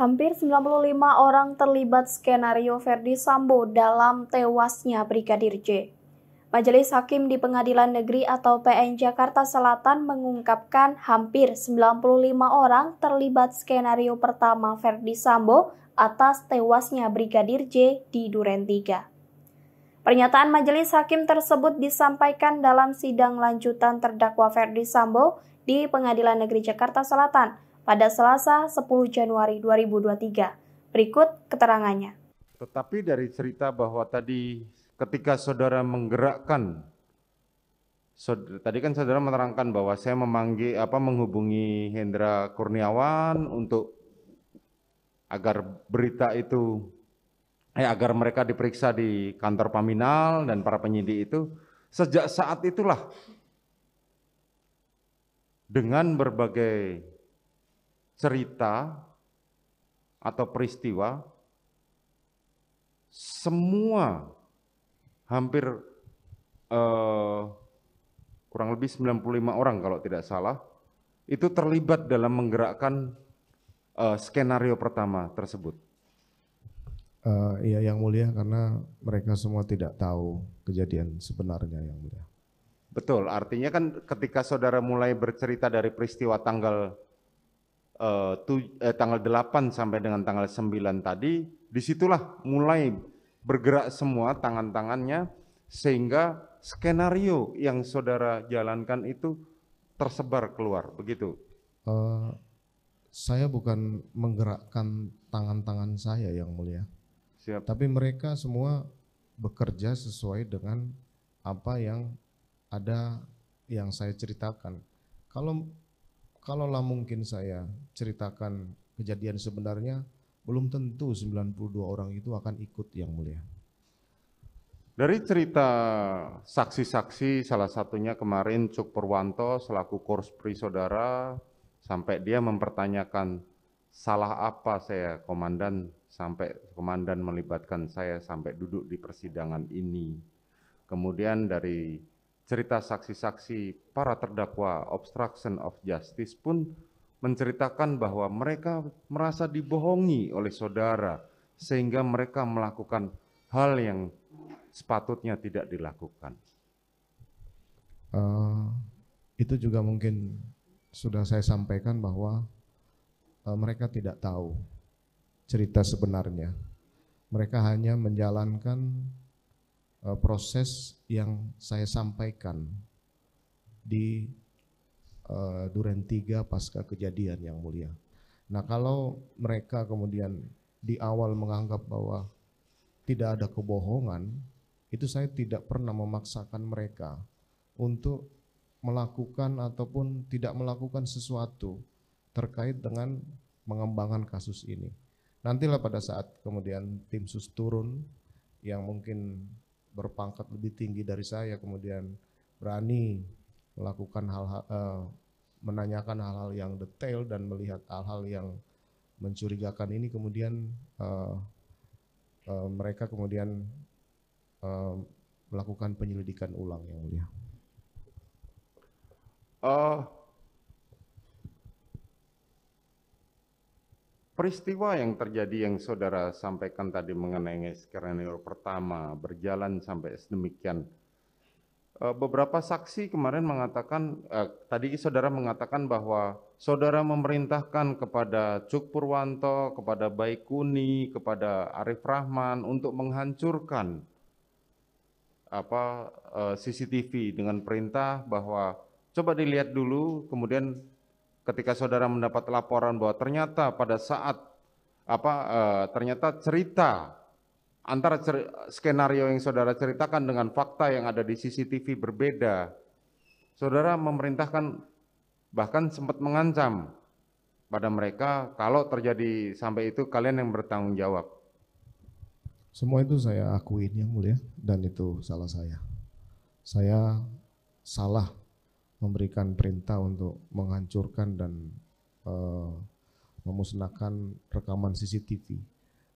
Hampir 95 orang terlibat skenario Verdi Sambo dalam tewasnya Brigadir J. Majelis Hakim di Pengadilan Negeri atau PN Jakarta Selatan mengungkapkan hampir 95 orang terlibat skenario pertama Verdi Sambo atas tewasnya Brigadir J di Duren Tiga. Pernyataan majelis hakim tersebut disampaikan dalam sidang lanjutan terdakwa Verdi Sambo di Pengadilan Negeri Jakarta Selatan pada Selasa 10 Januari 2023. Berikut keterangannya. Tetapi dari cerita bahwa tadi ketika saudara menggerakkan saudara, tadi kan saudara menerangkan bahwa saya memanggil apa menghubungi Hendra Kurniawan untuk agar berita itu eh agar mereka diperiksa di kantor Paminal dan para penyidik itu sejak saat itulah dengan berbagai cerita atau peristiwa, semua hampir eh, kurang lebih 95 orang kalau tidak salah, itu terlibat dalam menggerakkan eh, skenario pertama tersebut. Uh, iya yang mulia karena mereka semua tidak tahu kejadian sebenarnya yang mulia. Betul, artinya kan ketika saudara mulai bercerita dari peristiwa tanggal eh, tu, eh, tanggal 8 sampai dengan tanggal 9 tadi, disitulah mulai bergerak semua tangan-tangannya sehingga skenario yang saudara jalankan itu tersebar keluar, begitu? Uh, saya bukan menggerakkan tangan-tangan saya yang mulia. Siap. Tapi mereka semua bekerja sesuai dengan apa yang ada yang saya ceritakan. Kalau kalaulah mungkin saya ceritakan kejadian sebenarnya, belum tentu 92 orang itu akan ikut yang mulia. Dari cerita saksi-saksi, salah satunya kemarin Cuk Purwanto selaku pri saudara, sampai dia mempertanyakan salah apa saya komandan sampai komandan melibatkan saya sampai duduk di persidangan ini. Kemudian dari cerita saksi-saksi para terdakwa obstruction of justice pun menceritakan bahwa mereka merasa dibohongi oleh saudara sehingga mereka melakukan hal yang sepatutnya tidak dilakukan. Uh, itu juga mungkin sudah saya sampaikan bahwa uh, mereka tidak tahu cerita sebenarnya. Mereka hanya menjalankan uh, proses yang saya sampaikan di uh, Duren 3 pasca kejadian yang mulia. Nah kalau mereka kemudian di awal menganggap bahwa tidak ada kebohongan, itu saya tidak pernah memaksakan mereka untuk melakukan ataupun tidak melakukan sesuatu terkait dengan mengembangkan kasus ini. Nantilah pada saat kemudian tim sus turun yang mungkin berpangkat lebih tinggi dari saya kemudian berani melakukan hal-hal uh, menanyakan hal-hal yang detail dan melihat hal-hal yang mencurigakan ini kemudian uh, uh, mereka kemudian uh, melakukan penyelidikan ulang yang mulia. Uh, Peristiwa yang terjadi yang saudara sampaikan tadi mengenai skenario pertama berjalan sampai sedemikian. Eh, beberapa saksi kemarin mengatakan, eh, tadi saudara mengatakan bahwa saudara memerintahkan kepada Cuk Purwanto, kepada Baikuni, kepada Arif Rahman untuk menghancurkan apa eh, CCTV dengan perintah bahwa coba dilihat dulu, kemudian ketika saudara mendapat laporan bahwa ternyata pada saat apa e, ternyata cerita antara cer skenario yang saudara ceritakan dengan fakta yang ada di CCTV berbeda. Saudara memerintahkan bahkan sempat mengancam pada mereka kalau terjadi sampai itu kalian yang bertanggung jawab. Semua itu saya akuin yang mulia dan itu salah saya. Saya salah memberikan perintah untuk menghancurkan dan uh, memusnahkan rekaman CCTV